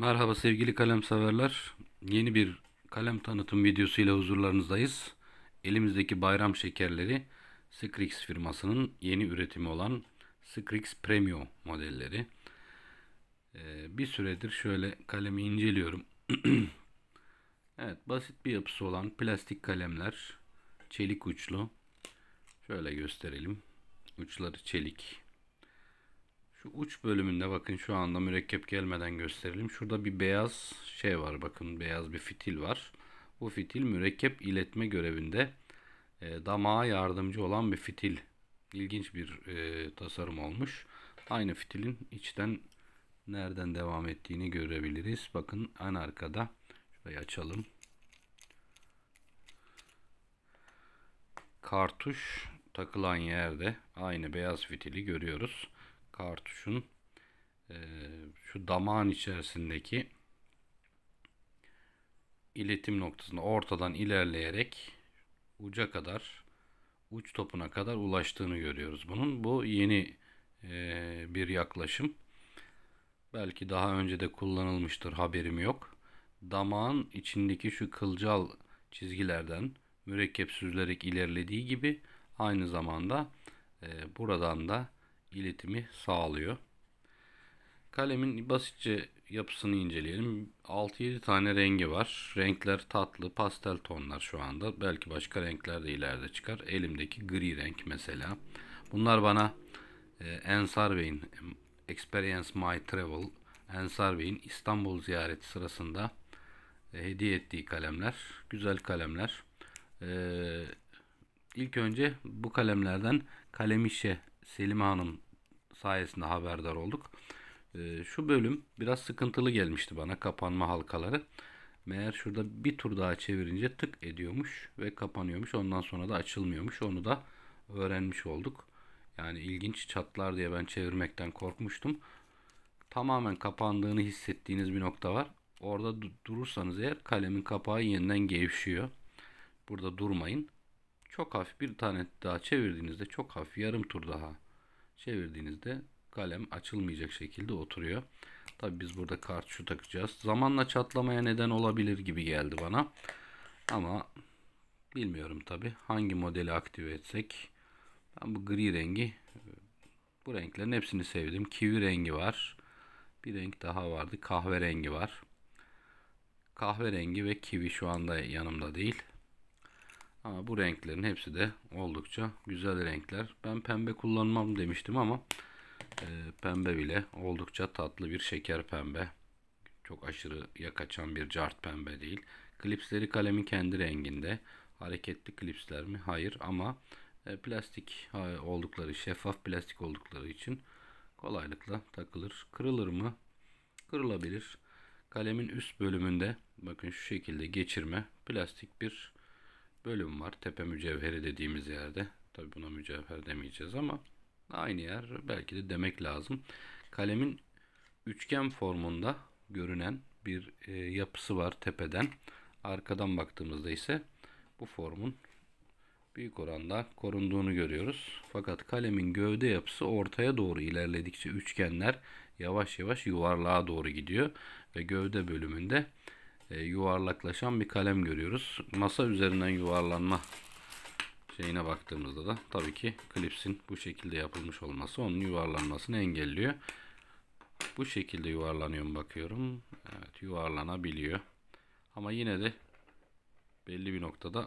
Merhaba sevgili kalem severler. Yeni bir kalem tanıtım videosuyla huzurlarınızdayız. Elimizdeki bayram şekerleri Scrix firmasının yeni üretimi olan Scrix Premium modelleri. Ee, bir süredir şöyle kalemi inceliyorum. evet basit bir yapısı olan plastik kalemler. Çelik uçlu. Şöyle gösterelim. Uçları çelik. Şu uç bölümünde bakın şu anda mürekkep gelmeden gösterelim. Şurada bir beyaz şey var bakın beyaz bir fitil var. Bu fitil mürekkep iletme görevinde e, damağa yardımcı olan bir fitil. İlginç bir e, tasarım olmuş. Aynı fitilin içten nereden devam ettiğini görebiliriz. Bakın en arkada şurayı açalım. Kartuş takılan yerde aynı beyaz fitili görüyoruz kartuşun e, şu damağın içerisindeki iletim noktasında ortadan ilerleyerek uca kadar uç topuna kadar ulaştığını görüyoruz. Bunun bu yeni e, bir yaklaşım. Belki daha önce de kullanılmıştır haberim yok. Damağın içindeki şu kılcal çizgilerden mürekkep süzülerek ilerlediği gibi aynı zamanda e, buradan da iletimi sağlıyor. Kalemin basitçe yapısını inceleyelim. 6-7 tane rengi var. Renkler tatlı, pastel tonlar şu anda. Belki başka renkler de ileride çıkar. Elimdeki gri renk mesela. Bunlar bana e, Ensar Bey'in Experience My Travel, Ensar Bey'in İstanbul ziyareti sırasında e, hediye ettiği kalemler. Güzel kalemler. E, ilk önce bu kalemlerden Kalemişe Selim Hanım sayesinde haberdar olduk. Ee, şu bölüm biraz sıkıntılı gelmişti bana kapanma halkaları. Meğer şurada bir tur daha çevirince tık ediyormuş ve kapanıyormuş. Ondan sonra da açılmıyormuş. Onu da öğrenmiş olduk. Yani ilginç çatlar diye ben çevirmekten korkmuştum. Tamamen kapandığını hissettiğiniz bir nokta var. Orada durursanız eğer kalemin kapağı yeniden gevşiyor. Burada durmayın. Çok hafif bir tane daha çevirdiğinizde çok hafif yarım tur daha Çevirdiğinizde kalem açılmayacak şekilde oturuyor. Tabi biz burada kartuşu takacağız. Zamanla çatlamaya neden olabilir gibi geldi bana. Ama bilmiyorum tabi hangi modeli aktive etsek. Ben bu gri rengi bu renklerin hepsini sevdim. Kivi rengi var. Bir renk daha vardı. Kahverengi var. Kahverengi ve kivi şu anda yanımda değil. Ama bu renklerin hepsi de oldukça güzel renkler. Ben pembe kullanmam demiştim ama e, pembe bile oldukça tatlı bir şeker pembe. Çok aşırı yakaçan bir cart pembe değil. Klipsleri kalemin kendi renginde. Hareketli klipsler mi? Hayır ama e, plastik oldukları, şeffaf plastik oldukları için kolaylıkla takılır. Kırılır mı? Kırılabilir. Kalemin üst bölümünde bakın şu şekilde geçirme plastik bir bölüm var. Tepe mücevheri dediğimiz yerde. Tabi buna mücevher demeyeceğiz ama aynı yer belki de demek lazım. Kalemin üçgen formunda görünen bir e, yapısı var tepeden. Arkadan baktığımızda ise bu formun büyük oranda korunduğunu görüyoruz. Fakat kalemin gövde yapısı ortaya doğru ilerledikçe üçgenler yavaş yavaş yuvarlığa doğru gidiyor ve gövde bölümünde e, yuvarlaklaşan bir kalem görüyoruz. Masa üzerinden yuvarlanma şeyine baktığımızda da tabii ki klipsin bu şekilde yapılmış olması onun yuvarlanmasını engelliyor. Bu şekilde yuvarlanıyorum bakıyorum. Evet yuvarlanabiliyor. Ama yine de belli bir noktada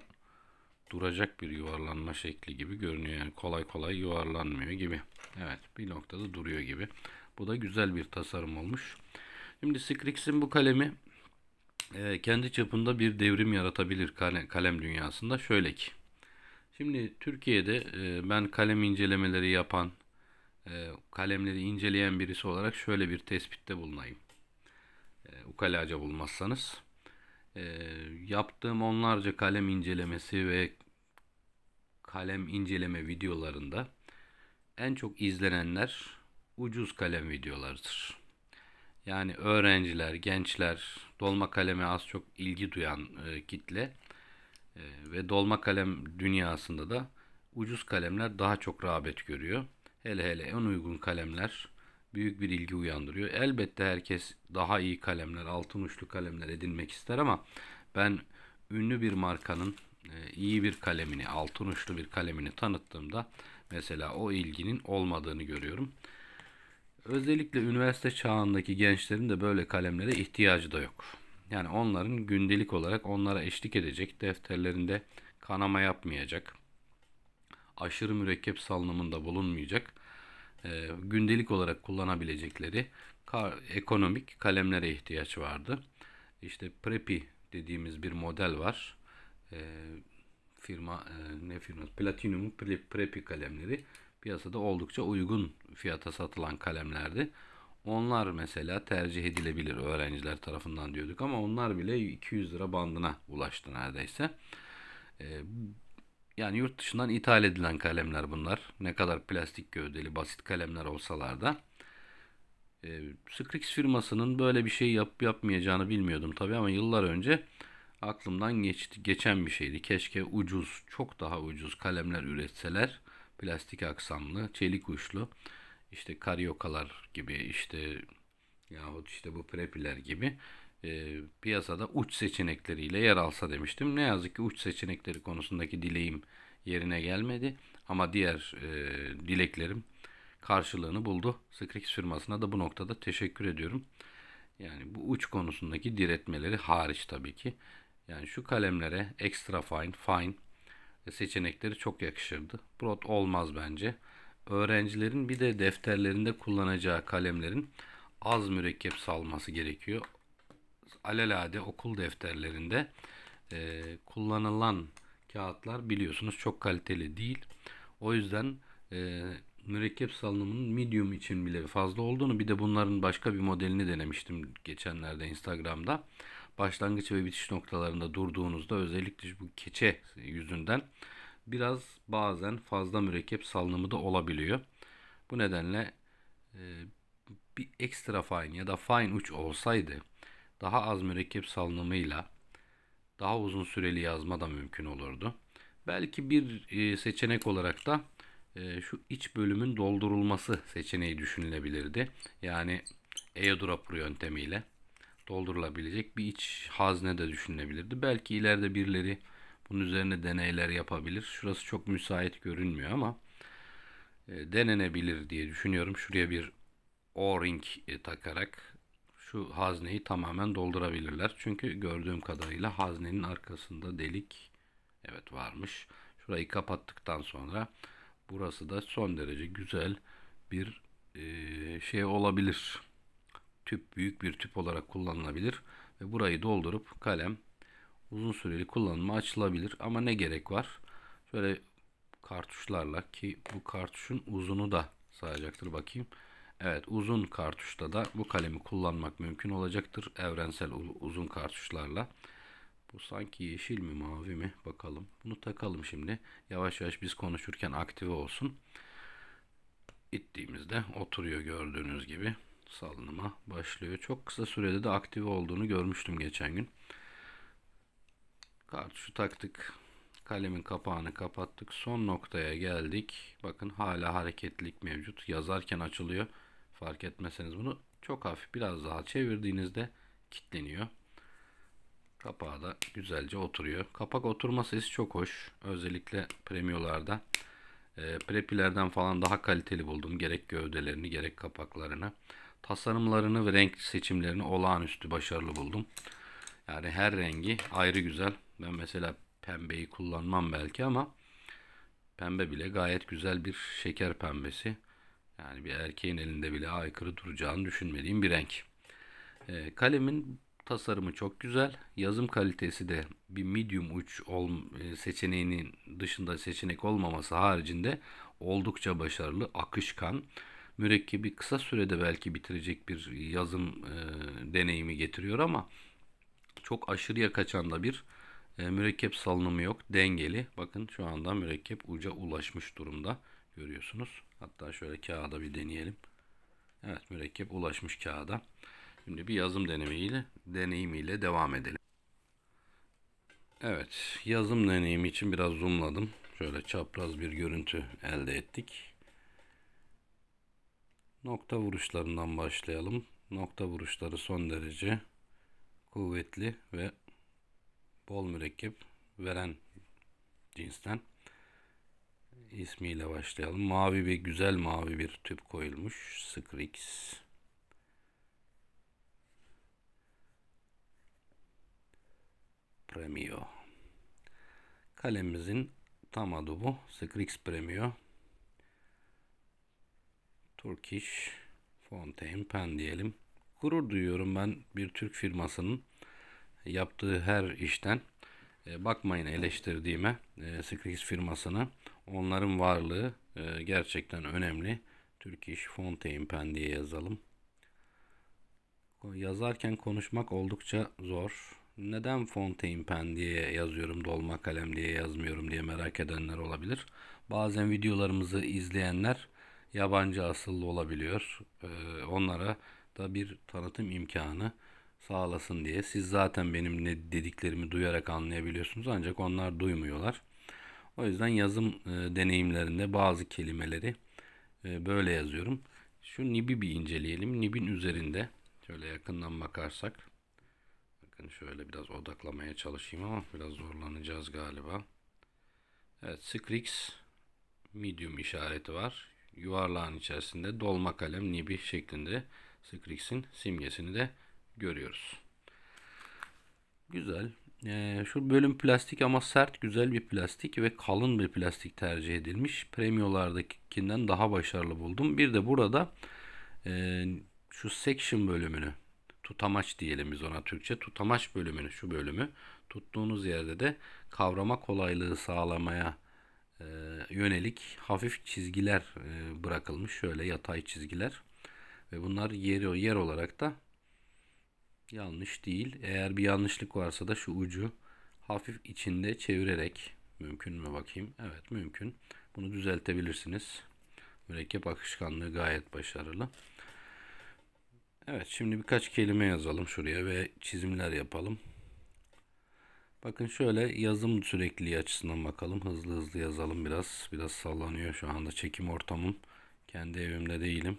duracak bir yuvarlanma şekli gibi görünüyor. Yani kolay kolay yuvarlanmıyor gibi. Evet bir noktada duruyor gibi. Bu da güzel bir tasarım olmuş. Şimdi Skrix'in bu kalemi e, kendi çapında bir devrim yaratabilir kalem, dünyasında. Şöyle ki, şimdi Türkiye'de e, ben kalem incelemeleri yapan, e, kalemleri inceleyen birisi olarak şöyle bir tespitte bulunayım. E, ukalaca bulmazsanız. E, yaptığım onlarca kalem incelemesi ve kalem inceleme videolarında en çok izlenenler ucuz kalem videolarıdır. Yani öğrenciler, gençler, dolma kaleme az çok ilgi duyan e, kitle e, ve dolma kalem dünyasında da ucuz kalemler daha çok rağbet görüyor. Hele hele en uygun kalemler büyük bir ilgi uyandırıyor. Elbette herkes daha iyi kalemler, altın uçlu kalemler edinmek ister ama ben ünlü bir markanın e, iyi bir kalemini, altın uçlu bir kalemini tanıttığımda mesela o ilginin olmadığını görüyorum. Özellikle üniversite çağındaki gençlerin de böyle kalemlere ihtiyacı da yok. Yani onların gündelik olarak onlara eşlik edecek, defterlerinde kanama yapmayacak, aşırı mürekkep salınımında bulunmayacak, e, gündelik olarak kullanabilecekleri kar, ekonomik kalemlere ihtiyaç vardı. İşte Prepi dediğimiz bir model var. E, firma e, ne firma? Platinum Prepi kalemleri piyasada oldukça uygun fiyata satılan kalemlerdi. Onlar mesela tercih edilebilir öğrenciler tarafından diyorduk ama onlar bile 200 lira bandına ulaştı neredeyse. Ee, yani yurt dışından ithal edilen kalemler bunlar. Ne kadar plastik gövdeli basit kalemler olsalar da. Ee, Scrix firmasının böyle bir şey yap yapmayacağını bilmiyordum tabii ama yıllar önce aklımdan geçti, geçen bir şeydi. Keşke ucuz, çok daha ucuz kalemler üretseler plastik aksamlı, çelik uçlu, işte karyokalar gibi, işte yahut işte bu prepiler gibi e, piyasada uç seçenekleriyle yer alsa demiştim. Ne yazık ki uç seçenekleri konusundaki dileğim yerine gelmedi ama diğer e, dileklerim karşılığını buldu. Skrix firmasına da bu noktada teşekkür ediyorum. Yani bu uç konusundaki diretmeleri hariç tabii ki. Yani şu kalemlere extra fine, fine seçenekleri çok yakışırdı. Brot olmaz bence. Öğrencilerin bir de defterlerinde kullanacağı kalemlerin az mürekkep salması gerekiyor. Alelade okul defterlerinde e, kullanılan kağıtlar biliyorsunuz çok kaliteli değil. O yüzden e, mürekkep salınımının medium için bile fazla olduğunu bir de bunların başka bir modelini denemiştim geçenlerde Instagram'da başlangıç ve bitiş noktalarında durduğunuzda özellikle bu keçe yüzünden biraz bazen fazla mürekkep salınımı da olabiliyor. Bu nedenle e, bir ekstra fine ya da fine uç olsaydı daha az mürekkep salınımıyla daha uzun süreli yazma da mümkün olurdu. Belki bir e, seçenek olarak da e, şu iç bölümün doldurulması seçeneği düşünülebilirdi. Yani airdrop yöntemiyle doldurulabilecek bir iç hazne de düşünülebilirdi. Belki ileride birileri bunun üzerine deneyler yapabilir. Şurası çok müsait görünmüyor ama e, denenebilir diye düşünüyorum. Şuraya bir o-ring e, takarak şu hazneyi tamamen doldurabilirler. Çünkü gördüğüm kadarıyla haznenin arkasında delik evet varmış. Şurayı kapattıktan sonra burası da son derece güzel bir e, şey olabilir tüp büyük bir tüp olarak kullanılabilir ve burayı doldurup kalem uzun süreli kullanıma açılabilir. Ama ne gerek var? Şöyle kartuşlarla ki bu kartuşun uzunu da sayacaktır bakayım. Evet uzun kartuşta da bu kalemi kullanmak mümkün olacaktır evrensel uzun kartuşlarla. Bu sanki yeşil mi mavi mi bakalım. Bunu takalım şimdi. Yavaş yavaş biz konuşurken aktive olsun. İttiğimizde oturuyor gördüğünüz gibi salınıma başlıyor. Çok kısa sürede de aktive olduğunu görmüştüm geçen gün. Kartuşu taktık. Kalemin kapağını kapattık. Son noktaya geldik. Bakın hala hareketlilik mevcut. Yazarken açılıyor. Fark etmeseniz bunu çok hafif biraz daha çevirdiğinizde kilitleniyor. Kapağı da güzelce oturuyor. Kapak oturma sesi çok hoş. Özellikle premiolarda. E, prepilerden falan daha kaliteli buldum. Gerek gövdelerini gerek kapaklarını. Tasarımlarını ve renk seçimlerini olağanüstü başarılı buldum. Yani her rengi ayrı güzel. Ben mesela pembeyi kullanmam belki ama pembe bile gayet güzel bir şeker pembesi. Yani bir erkeğin elinde bile aykırı duracağını düşünmediğim bir renk. E, kalemin tasarımı çok güzel. Yazım kalitesi de bir medium uç ol, e, seçeneğinin dışında seçenek olmaması haricinde oldukça başarılı, akışkan mürekkebi kısa sürede belki bitirecek bir yazım e, deneyimi getiriyor ama çok aşırıya kaçan da bir e, mürekkep salınımı yok. Dengeli. Bakın şu anda mürekkep uca ulaşmış durumda. Görüyorsunuz. Hatta şöyle kağıda bir deneyelim. Evet mürekkep ulaşmış kağıda. Şimdi bir yazım deneyimiyle, deneyimiyle devam edelim. Evet yazım deneyimi için biraz zoomladım. Şöyle çapraz bir görüntü elde ettik. Nokta vuruşlarından başlayalım. Nokta vuruşları son derece kuvvetli ve bol mürekkep veren cinsten ismiyle başlayalım. Mavi bir güzel mavi bir tüp koyulmuş. Skrix. Premio. Kalemimizin tam adı bu. Skrix Premio. Turkish Fountain Pen diyelim. Gurur duyuyorum ben bir Türk firmasının yaptığı her işten. E, bakmayın eleştirdiğime e, Skrix firmasını. Onların varlığı e, gerçekten önemli. Turkish Fountain Pen diye yazalım. Yazarken konuşmak oldukça zor. Neden Fontaine Pen diye yazıyorum, dolma kalem diye yazmıyorum diye merak edenler olabilir. Bazen videolarımızı izleyenler yabancı asıllı olabiliyor. Ee, onlara da bir tanıtım imkanı sağlasın diye. Siz zaten benim ne dediklerimi duyarak anlayabiliyorsunuz ancak onlar duymuyorlar. O yüzden yazım e, deneyimlerinde bazı kelimeleri e, böyle yazıyorum. Şu nibi bir inceleyelim. Nibin üzerinde şöyle yakından bakarsak bakın şöyle biraz odaklamaya çalışayım ama biraz zorlanacağız galiba. Evet Scrix medium işareti var yuvarlağın içerisinde dolma kalem nibi şeklinde Skrix'in simgesini de görüyoruz. Güzel. Ee, şu bölüm plastik ama sert güzel bir plastik ve kalın bir plastik tercih edilmiş. Premiolardakinden daha başarılı buldum. Bir de burada e, şu section bölümünü tutamaç diyelim biz ona Türkçe tutamaç bölümünü şu bölümü tuttuğunuz yerde de kavrama kolaylığı sağlamaya ee, yönelik hafif çizgiler e, bırakılmış. Şöyle yatay çizgiler. Ve bunlar yeri o yer olarak da yanlış değil. Eğer bir yanlışlık varsa da şu ucu hafif içinde çevirerek mümkün mü bakayım? Evet mümkün. Bunu düzeltebilirsiniz. Mürekkep akışkanlığı gayet başarılı. Evet şimdi birkaç kelime yazalım şuraya ve çizimler yapalım. Bakın şöyle yazım sürekliliği açısından bakalım. Hızlı hızlı yazalım biraz. Biraz sallanıyor şu anda çekim ortamım. Kendi evimde değilim.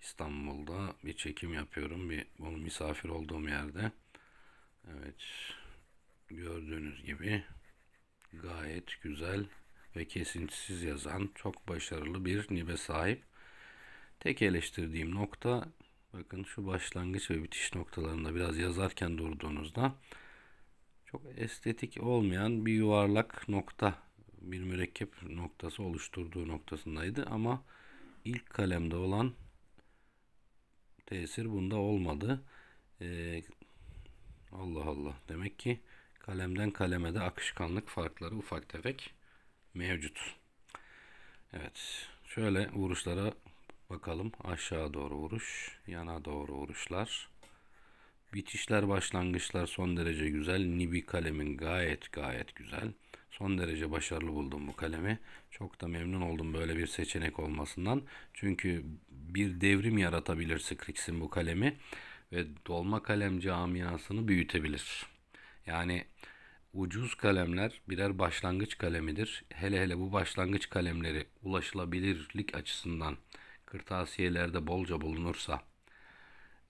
İstanbul'da bir çekim yapıyorum. Bir bunu misafir olduğum yerde. Evet. Gördüğünüz gibi gayet güzel ve kesintisiz yazan çok başarılı bir nibe sahip. Tek eleştirdiğim nokta bakın şu başlangıç ve bitiş noktalarında biraz yazarken durduğunuzda çok estetik olmayan bir yuvarlak nokta bir mürekkep noktası oluşturduğu noktasındaydı ama ilk kalemde olan tesir bunda olmadı. Ee, Allah Allah demek ki kalemden kaleme de akışkanlık farkları ufak tefek mevcut. Evet şöyle vuruşlara bakalım aşağı doğru vuruş yana doğru vuruşlar. Bitişler başlangıçlar son derece güzel. Nibi kalemin gayet gayet güzel. Son derece başarılı buldum bu kalemi. Çok da memnun oldum böyle bir seçenek olmasından. Çünkü bir devrim yaratabilir Skrix'in bu kalemi ve dolma kalem camiasını büyütebilir. Yani ucuz kalemler birer başlangıç kalemidir. Hele hele bu başlangıç kalemleri ulaşılabilirlik açısından kırtasiyelerde bolca bulunursa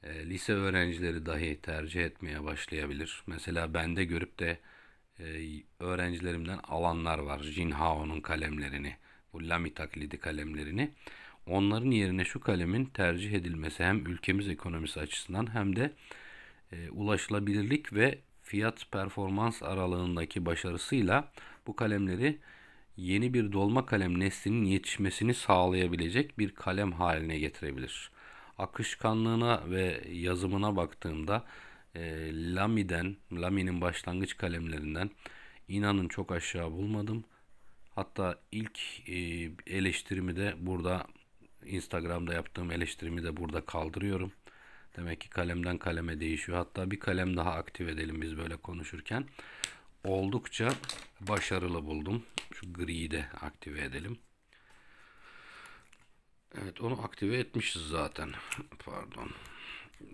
e, lise öğrencileri dahi tercih etmeye başlayabilir. Mesela bende görüp de e, öğrencilerimden alanlar var. Jin Jinhao'nun kalemlerini, bu Lamy taklidi kalemlerini. Onların yerine şu kalemin tercih edilmesi hem ülkemiz ekonomisi açısından hem de e, ulaşılabilirlik ve fiyat performans aralığındaki başarısıyla bu kalemleri yeni bir dolma kalem neslinin yetişmesini sağlayabilecek bir kalem haline getirebilir akışkanlığına ve yazımına baktığımda e, Lami'den, Lami'nin başlangıç kalemlerinden inanın çok aşağı bulmadım. Hatta ilk e, eleştirimi de burada Instagram'da yaptığım eleştirimi de burada kaldırıyorum. Demek ki kalemden kaleme değişiyor. Hatta bir kalem daha aktif edelim biz böyle konuşurken. Oldukça başarılı buldum. Şu griyi de aktive edelim. Evet onu aktive etmişiz zaten. Pardon. Ee,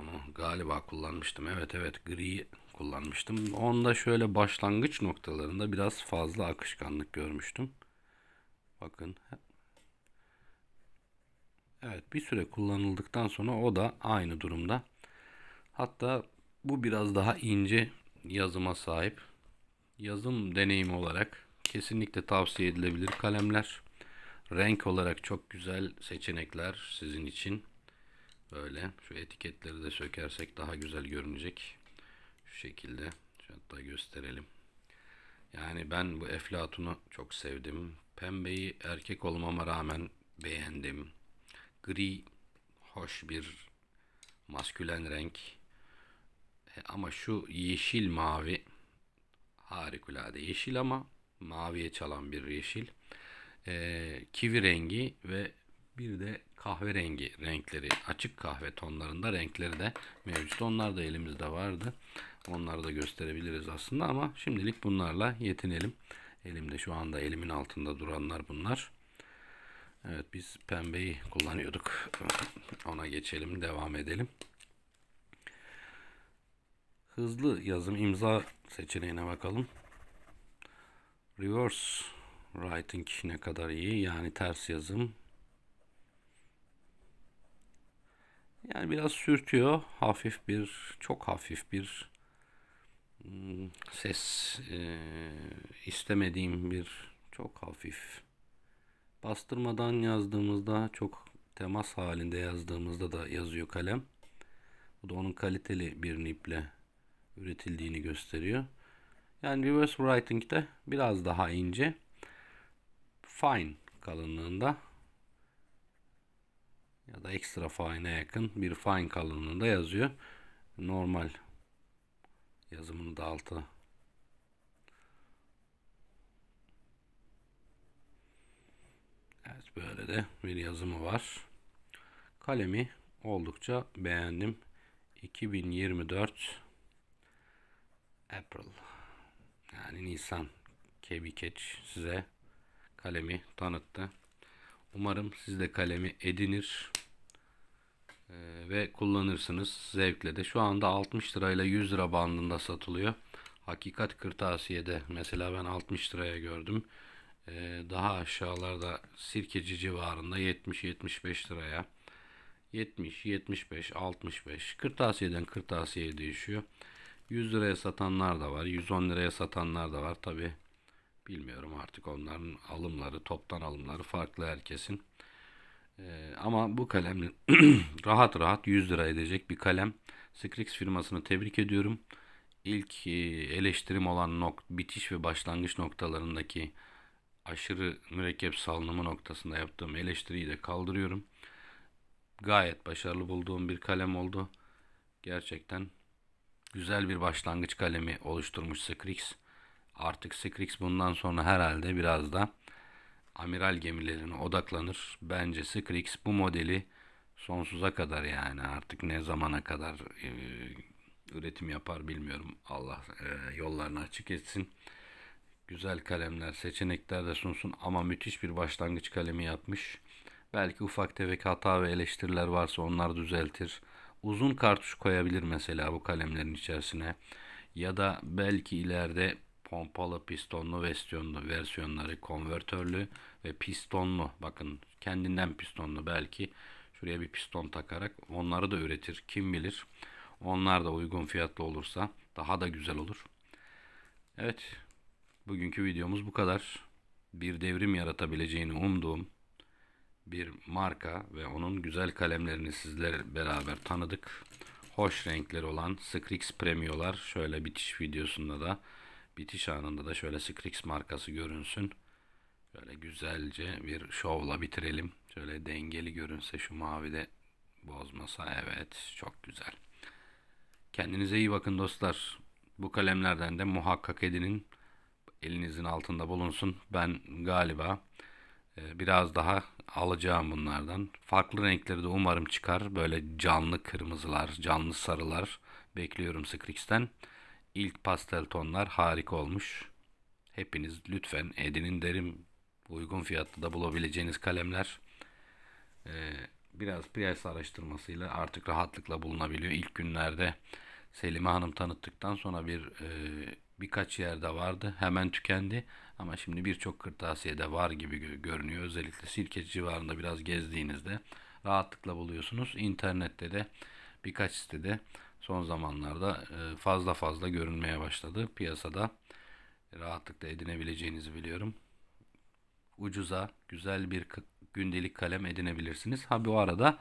onu galiba kullanmıştım. Evet evet gri kullanmıştım. Onda şöyle başlangıç noktalarında biraz fazla akışkanlık görmüştüm. Bakın. Evet bir süre kullanıldıktan sonra o da aynı durumda. Hatta bu biraz daha ince yazıma sahip. Yazım deneyimi olarak kesinlikle tavsiye edilebilir kalemler. Renk olarak çok güzel seçenekler sizin için. Böyle şu etiketleri de sökersek daha güzel görünecek. Şu şekilde hatta gösterelim. Yani ben bu eflatunu çok sevdim. Pembeyi erkek olmama rağmen beğendim. Gri hoş bir maskülen renk. E ama şu yeşil mavi harikulade yeşil ama maviye çalan bir yeşil e, kivi rengi ve bir de kahverengi renkleri, açık kahve tonlarında renkleri de mevcut. Onlar da elimizde vardı. Onları da gösterebiliriz aslında ama şimdilik bunlarla yetinelim. Elimde şu anda elimin altında duranlar bunlar. Evet biz pembeyi kullanıyorduk. Ona geçelim, devam edelim. Hızlı yazım imza seçeneğine bakalım. Reverse Writing ne kadar iyi. Yani ters yazım. Yani biraz sürtüyor. Hafif bir, çok hafif bir hmm, ses e, istemediğim bir çok hafif. Bastırmadan yazdığımızda çok temas halinde yazdığımızda da yazıyor kalem. Bu da onun kaliteli bir niple üretildiğini gösteriyor. Yani reverse writing de biraz daha ince fine kalınlığında ya da ekstra fine'e yakın bir fine kalınlığında yazıyor. Normal yazımını da altı Evet böyle de bir yazımı var. Kalemi oldukça beğendim. 2024 April yani Nisan Kebikeç size kalemi tanıttı. Umarım siz de kalemi edinir e, ve kullanırsınız zevkle de. Şu anda 60 lirayla 100 lira bandında satılıyor. Hakikat Kırtasiye'de mesela ben 60 liraya gördüm. E, daha aşağılarda Sirkeci civarında 70-75 liraya. 70, 75, 65. Kırtasiyeden kırtasiyeye değişiyor. 100 liraya satanlar da var. 110 liraya satanlar da var. Tabi Bilmiyorum artık onların alımları, toptan alımları farklı herkesin. Ee, ama bu kalem rahat rahat 100 lira edecek bir kalem. Scrix firmasını tebrik ediyorum. İlk e, eleştirim olan nok bitiş ve başlangıç noktalarındaki aşırı mürekkep salınımı noktasında yaptığım eleştiriyi de kaldırıyorum. Gayet başarılı bulduğum bir kalem oldu. Gerçekten güzel bir başlangıç kalemi oluşturmuş Scrix. Artık Skrix bundan sonra herhalde biraz da amiral gemilerine odaklanır. Bence Skrix bu modeli sonsuza kadar yani artık ne zamana kadar e, üretim yapar bilmiyorum. Allah e, yollarını açık etsin. Güzel kalemler, seçenekler de sunsun ama müthiş bir başlangıç kalemi yapmış. Belki ufak tefek hata ve eleştiriler varsa onlar düzeltir. Uzun kartuş koyabilir mesela bu kalemlerin içerisine. Ya da belki ileride pompalı, pistonlu versiyonlu, versiyonları, konvertörlü ve pistonlu. Bakın kendinden pistonlu belki şuraya bir piston takarak onları da üretir. Kim bilir? Onlar da uygun fiyatlı olursa daha da güzel olur. Evet. Bugünkü videomuz bu kadar. Bir devrim yaratabileceğini umduğum bir marka ve onun güzel kalemlerini sizler beraber tanıdık. Hoş renkleri olan Scrix Premio'lar şöyle bitiş videosunda da bitiş anında da şöyle Skrillex markası görünsün. Şöyle güzelce bir şovla bitirelim. Şöyle dengeli görünse şu mavi de bozmasa evet çok güzel. Kendinize iyi bakın dostlar. Bu kalemlerden de muhakkak edinin. Elinizin altında bulunsun. Ben galiba e, biraz daha alacağım bunlardan. Farklı renkleri de umarım çıkar. Böyle canlı kırmızılar, canlı sarılar bekliyorum Skrix'ten ilk pastel tonlar harika olmuş. Hepiniz lütfen edinin derim. Uygun fiyatlı da bulabileceğiniz kalemler e, biraz piyasa araştırmasıyla artık rahatlıkla bulunabiliyor. İlk günlerde Selime Hanım tanıttıktan sonra bir e, birkaç yerde vardı. Hemen tükendi. Ama şimdi birçok kırtasiyede var gibi görünüyor. Özellikle Sirke civarında biraz gezdiğinizde rahatlıkla buluyorsunuz. İnternette de birkaç sitede son zamanlarda e, fazla fazla görünmeye başladı. Piyasada rahatlıkla edinebileceğinizi biliyorum. Ucuza güzel bir gündelik kalem edinebilirsiniz. Ha bu arada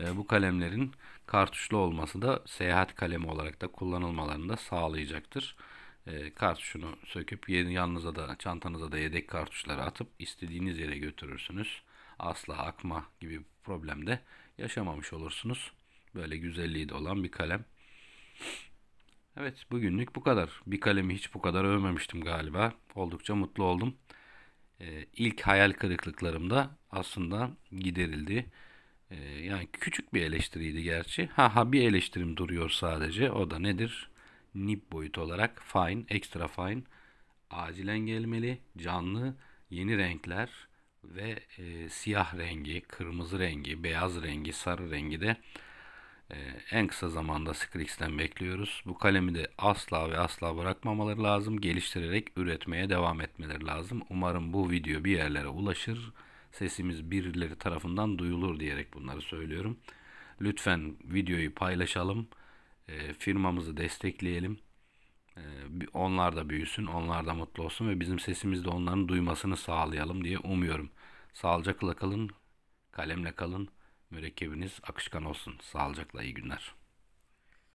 e, bu kalemlerin kartuşlu olması da seyahat kalemi olarak da kullanılmalarını da sağlayacaktır. E, kartuşunu söküp yanınıza da çantanıza da yedek kartuşları atıp istediğiniz yere götürürsünüz. Asla akma gibi bir problem de yaşamamış olursunuz. Böyle güzelliği de olan bir kalem. Evet bugünlük bu kadar. Bir kalemi hiç bu kadar övmemiştim galiba. Oldukça mutlu oldum. Ee, ilk hayal kırıklıklarım da aslında giderildi. Ee, yani küçük bir eleştiriydi gerçi. Ha ha bir eleştirim duruyor sadece. O da nedir? Nip boyut olarak fine, extra fine, acilen gelmeli, canlı, yeni renkler ve e, siyah rengi, kırmızı rengi, beyaz rengi, sarı rengi de ee, en kısa zamanda Skrix'ten bekliyoruz. Bu kalemi de asla ve asla bırakmamaları lazım. Geliştirerek üretmeye devam etmeleri lazım. Umarım bu video bir yerlere ulaşır. Sesimiz birileri tarafından duyulur diyerek bunları söylüyorum. Lütfen videoyu paylaşalım. Ee, firmamızı destekleyelim. Ee, onlar da büyüsün, onlar da mutlu olsun ve bizim sesimiz de onların duymasını sağlayalım diye umuyorum. Sağlıcakla kalın, kalemle kalın mürekkebiniz akışkan olsun. Sağlıcakla iyi günler.